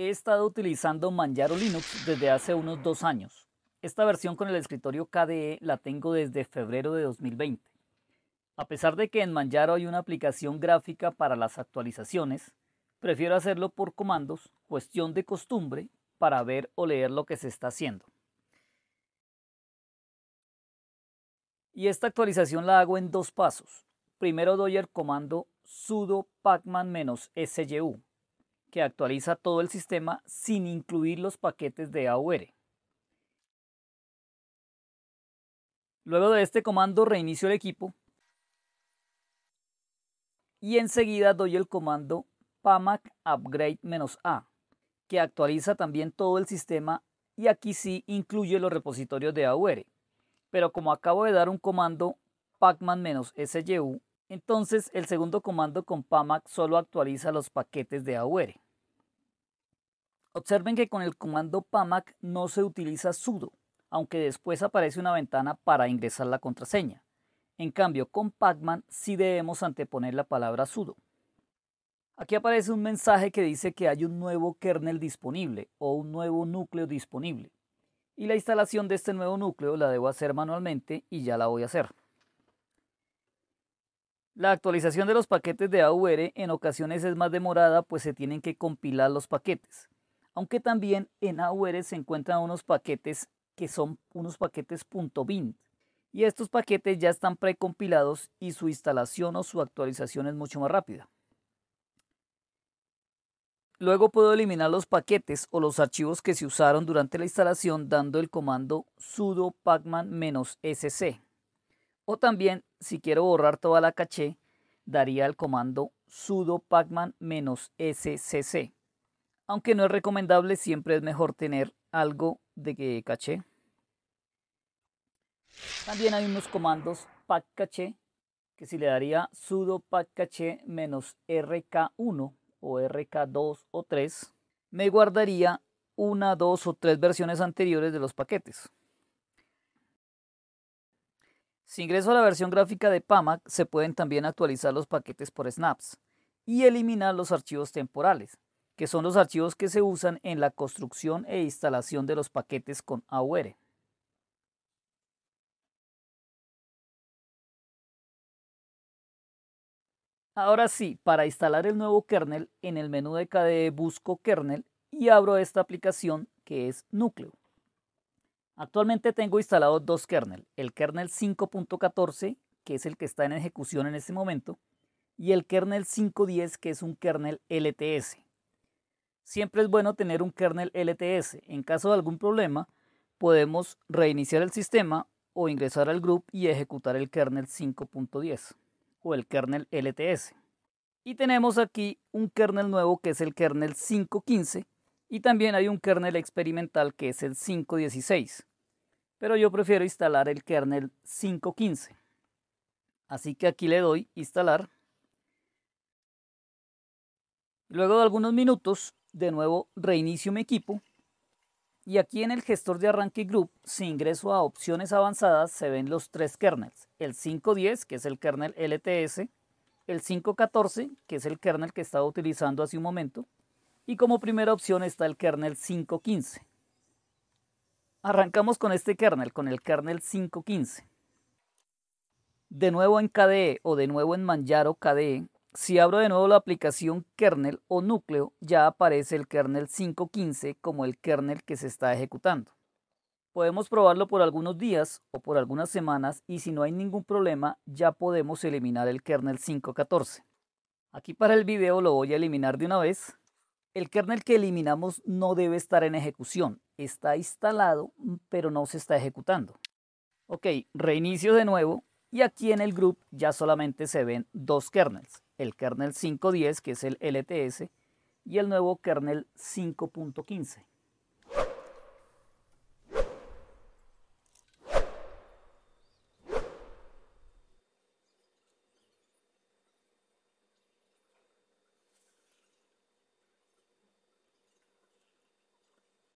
He estado utilizando Manjaro Linux desde hace unos dos años. Esta versión con el escritorio KDE la tengo desde febrero de 2020. A pesar de que en Manjaro hay una aplicación gráfica para las actualizaciones, prefiero hacerlo por comandos, cuestión de costumbre, para ver o leer lo que se está haciendo. Y esta actualización la hago en dos pasos. Primero doy el comando sudo pacman syu que actualiza todo el sistema sin incluir los paquetes de AUR. Luego de este comando reinicio el equipo y enseguida doy el comando pamac upgrade-a que actualiza también todo el sistema y aquí sí incluye los repositorios de AUR. Pero como acabo de dar un comando pacman-syu entonces el segundo comando con PAMAC solo actualiza los paquetes de AUR. Observen que con el comando PAMAC no se utiliza sudo, aunque después aparece una ventana para ingresar la contraseña. En cambio, con Pacman sí debemos anteponer la palabra sudo. Aquí aparece un mensaje que dice que hay un nuevo kernel disponible o un nuevo núcleo disponible. Y la instalación de este nuevo núcleo la debo hacer manualmente y ya la voy a hacer. La actualización de los paquetes de AUR en ocasiones es más demorada pues se tienen que compilar los paquetes. Aunque también en AUR se encuentran unos paquetes que son unos paquetes .bin y estos paquetes ya están precompilados y su instalación o su actualización es mucho más rápida. Luego puedo eliminar los paquetes o los archivos que se usaron durante la instalación dando el comando sudo pacman-sc. O también, si quiero borrar toda la caché, daría el comando sudo pacman-scc. Aunque no es recomendable, siempre es mejor tener algo de caché. También hay unos comandos pack caché que si le daría sudo pack caché rk1 o rk2 o 3, me guardaría una, dos o tres versiones anteriores de los paquetes. Si ingreso a la versión gráfica de PAMAC, se pueden también actualizar los paquetes por snaps y eliminar los archivos temporales, que son los archivos que se usan en la construcción e instalación de los paquetes con AUR. Ahora sí, para instalar el nuevo kernel, en el menú de KDE busco kernel y abro esta aplicación que es núcleo. Actualmente tengo instalados dos kernels: el kernel 5.14, que es el que está en ejecución en este momento, y el kernel 5.10, que es un kernel LTS. Siempre es bueno tener un kernel LTS. En caso de algún problema, podemos reiniciar el sistema o ingresar al group y ejecutar el kernel 5.10 o el kernel LTS. Y tenemos aquí un kernel nuevo que es el kernel 5.15 y también hay un kernel experimental que es el 516 pero yo prefiero instalar el kernel 5.15. Así que aquí le doy instalar. Luego de algunos minutos, de nuevo reinicio mi equipo. Y aquí en el gestor de arranque group, si ingreso a opciones avanzadas, se ven los tres kernels. El 5.10, que es el kernel LTS, el 5.14, que es el kernel que estaba utilizando hace un momento, y como primera opción está el kernel 5.15. Arrancamos con este kernel, con el kernel 5.15. De nuevo en KDE o de nuevo en Manjaro KDE, si abro de nuevo la aplicación kernel o núcleo, ya aparece el kernel 5.15 como el kernel que se está ejecutando. Podemos probarlo por algunos días o por algunas semanas y si no hay ningún problema ya podemos eliminar el kernel 5.14. Aquí para el video lo voy a eliminar de una vez el kernel que eliminamos no debe estar en ejecución. Está instalado, mm, pero no se está ejecutando. Ok, reinicio de nuevo. Y aquí en el group ya solamente se ven dos kernels. El kernel 5.10, que es el LTS, y el nuevo kernel 5.15.